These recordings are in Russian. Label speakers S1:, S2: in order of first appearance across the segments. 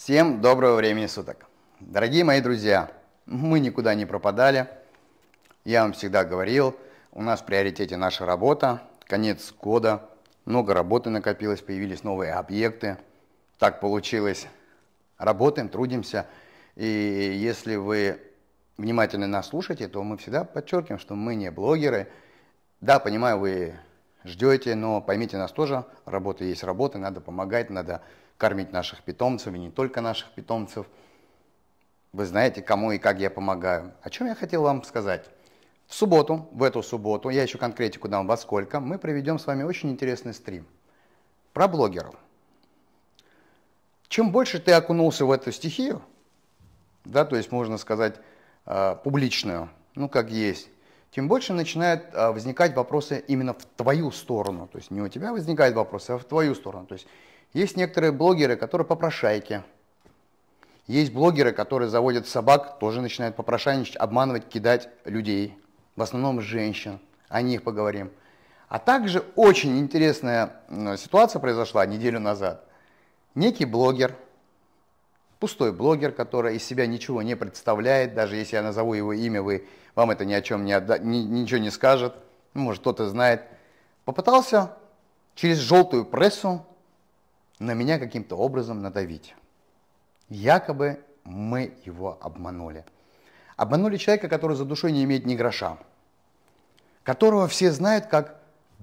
S1: Всем доброго времени суток. Дорогие мои друзья, мы никуда не пропадали. Я вам всегда говорил, у нас в приоритете наша работа, конец года, много работы накопилось, появились новые объекты. Так получилось. Работаем, трудимся. И если вы внимательно нас слушаете, то мы всегда подчеркиваем, что мы не блогеры. Да, понимаю, вы ждете, но поймите нас тоже, работа есть работа, надо помогать, надо кормить наших питомцев, и не только наших питомцев. Вы знаете, кому и как я помогаю. О чем я хотел вам сказать? В субботу, в эту субботу, я еще конкретику дам во сколько, мы проведем с вами очень интересный стрим про блогеров. Чем больше ты окунулся в эту стихию, да, то есть можно сказать э, публичную, ну как есть, тем больше начинают а, возникать вопросы именно в твою сторону. То есть не у тебя возникают вопросы, а в твою сторону. То есть есть некоторые блогеры, которые попрошайки. Есть блогеры, которые заводят собак, тоже начинают попрошайничать, обманывать, кидать людей. В основном женщин. О них поговорим. А также очень интересная ситуация произошла неделю назад. Некий блогер – пустой блогер, который из себя ничего не представляет, даже если я назову его имя, вы, вам это ни о чем не отда... ни, ничего не скажет, ну, может кто-то знает, попытался через желтую прессу на меня каким-то образом надавить. Якобы мы его обманули. Обманули человека, который за душой не имеет ни гроша, которого все знают как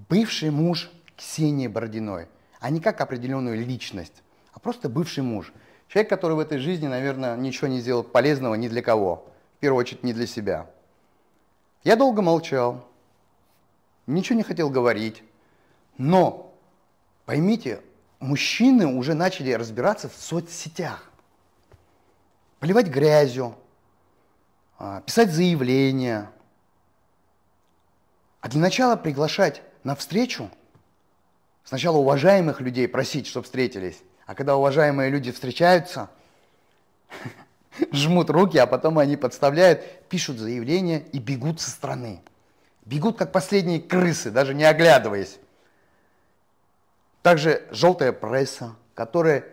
S1: бывший муж Ксении Бородиной, а не как определенную личность, а просто бывший муж – Человек, который в этой жизни, наверное, ничего не сделал полезного ни для кого. В первую очередь, не для себя. Я долго молчал, ничего не хотел говорить. Но, поймите, мужчины уже начали разбираться в соцсетях. Поливать грязью, а, писать заявления. А для начала приглашать на встречу сначала уважаемых людей просить, чтобы встретились, а когда уважаемые люди встречаются, жмут руки, а потом они подставляют, пишут заявление и бегут со страны. Бегут, как последние крысы, даже не оглядываясь. Также желтая пресса, которая,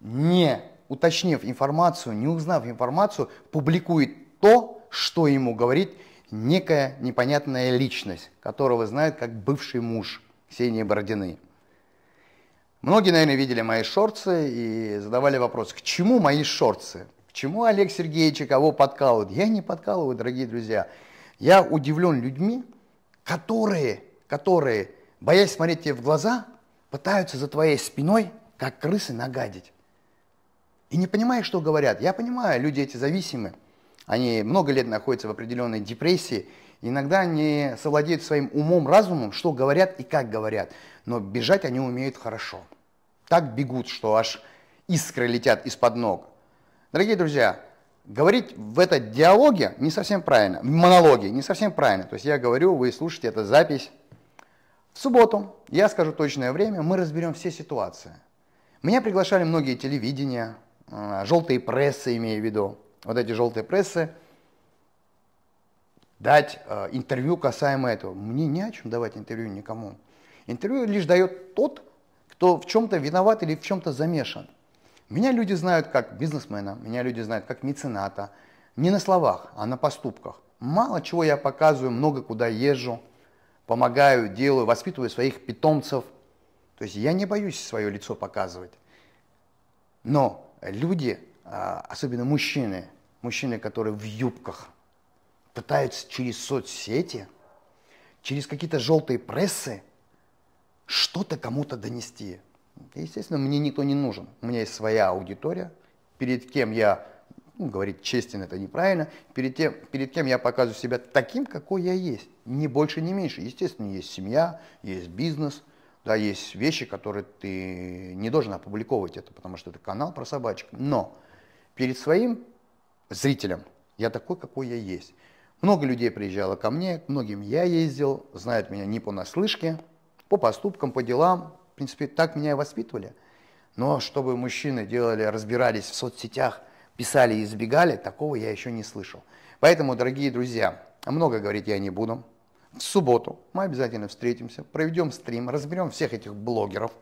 S1: не уточнив информацию, не узнав информацию, публикует то, что ему говорит некая непонятная личность, которого знает как бывший муж Ксении Бородины. Многие, наверное, видели мои шорцы и задавали вопрос, к чему мои шорцы? К чему Олег Сергеевич кого подкалывает? Я не подкалываю, дорогие друзья. Я удивлен людьми, которые, которые, боясь смотреть тебе в глаза, пытаются за твоей спиной, как крысы, нагадить. И не понимаешь, что говорят. Я понимаю, люди эти зависимы. Они много лет находятся в определенной депрессии, иногда не совладеют своим умом, разумом, что говорят и как говорят. Но бежать они умеют хорошо так бегут, что аж искры летят из-под ног. Дорогие друзья, говорить в этом диалоге не совсем правильно, в монологе не совсем правильно. То есть я говорю, вы слушаете эту запись в субботу, я скажу точное время, мы разберем все ситуации. Меня приглашали многие телевидения, э, желтые прессы, имею в виду, вот эти желтые прессы, дать э, интервью касаемо этого. Мне не о чем давать интервью никому. Интервью лишь дает тот, кто в чем-то виноват или в чем-то замешан. Меня люди знают как бизнесмена, меня люди знают как мецената. Не на словах, а на поступках. Мало чего я показываю, много куда езжу, помогаю, делаю, воспитываю своих питомцев. То есть я не боюсь свое лицо показывать. Но люди, а, особенно мужчины, мужчины, которые в юбках, пытаются через соцсети, через какие-то желтые прессы – что-то кому-то донести. естественно, мне никто не нужен. У меня есть своя аудитория, перед кем я, ну, говорить честен это неправильно, перед, тем, перед кем я показываю себя таким, какой я есть, ни больше, ни меньше. Естественно, есть семья, есть бизнес, да, есть вещи, которые ты не должен опубликовывать это, потому что это канал про собачек. Но перед своим зрителем я такой, какой я есть. Много людей приезжало ко мне, к многим я ездил, знают меня не понаслышке, по поступкам, по делам. В принципе, так меня и воспитывали. Но чтобы мужчины делали, разбирались в соцсетях, писали и избегали, такого я еще не слышал. Поэтому, дорогие друзья, много говорить я не буду. В субботу мы обязательно встретимся, проведем стрим, разберем всех этих блогеров.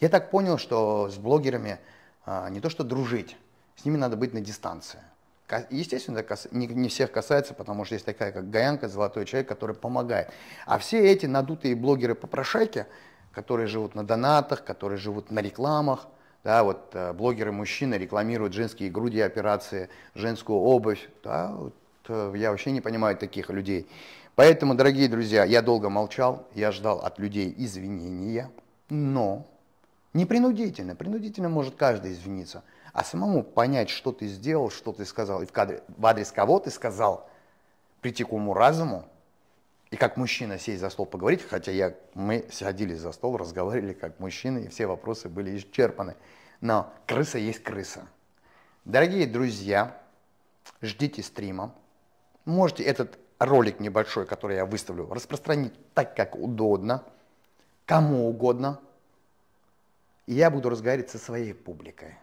S1: Я так понял, что с блогерами а, не то что дружить, с ними надо быть на дистанции. Естественно, не всех касается, потому что есть такая, как Гаянка, золотой человек, который помогает. А все эти надутые блогеры-попрошайки, которые живут на донатах, которые живут на рекламах, да, вот э, блогеры-мужчины рекламируют женские груди операции, женскую обувь, да, вот, э, я вообще не понимаю таких людей. Поэтому, дорогие друзья, я долго молчал, я ждал от людей извинения, но не принудительно, принудительно может каждый извиниться – а самому понять, что ты сделал, что ты сказал, и в, кадре, в адрес кого ты сказал, прийти к уму разуму, и как мужчина сесть за стол поговорить, хотя я, мы садили за стол, разговаривали как мужчины, и все вопросы были исчерпаны. Но крыса есть крыса. Дорогие друзья, ждите стрима. Можете этот ролик небольшой, который я выставлю, распространить так, как удобно, кому угодно. И я буду разговаривать со своей публикой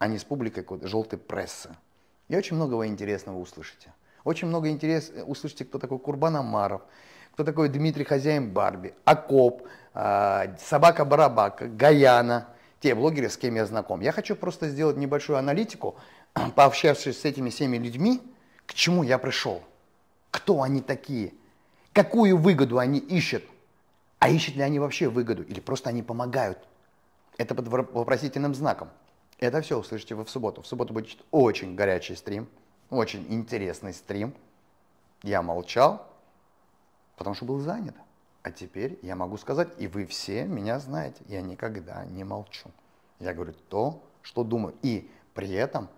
S1: а не с публикой какой-то желтой прессы. И очень многого интересного услышите. Очень много интересного э, услышите, кто такой Курбан Амаров, кто такой Дмитрий Хозяин Барби, Акоп, а, Собака Барабака, Гаяна, те блогеры, с кем я знаком. Я хочу просто сделать небольшую аналитику, пообщавшись с этими всеми людьми, к чему я пришел, кто они такие, какую выгоду они ищут, а ищут ли они вообще выгоду или просто они помогают. Это под вопросительным знаком. Это все услышите вы в субботу. В субботу будет очень горячий стрим, очень интересный стрим. Я молчал, потому что был занят. А теперь я могу сказать, и вы все меня знаете, я никогда не молчу. Я говорю то, что думаю, и при этом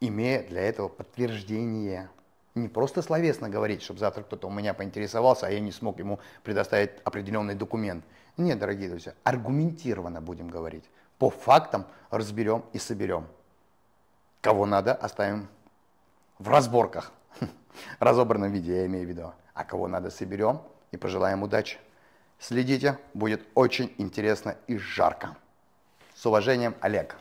S1: имея для этого подтверждение. Не просто словесно говорить, чтобы завтра кто-то у меня поинтересовался, а я не смог ему предоставить определенный документ. Нет, дорогие друзья, аргументированно будем говорить по фактам разберем и соберем. Кого надо, оставим в разборках, разобранном виде, я имею в виду. А кого надо, соберем и пожелаем удачи. Следите, будет очень интересно и жарко. С уважением, Олег.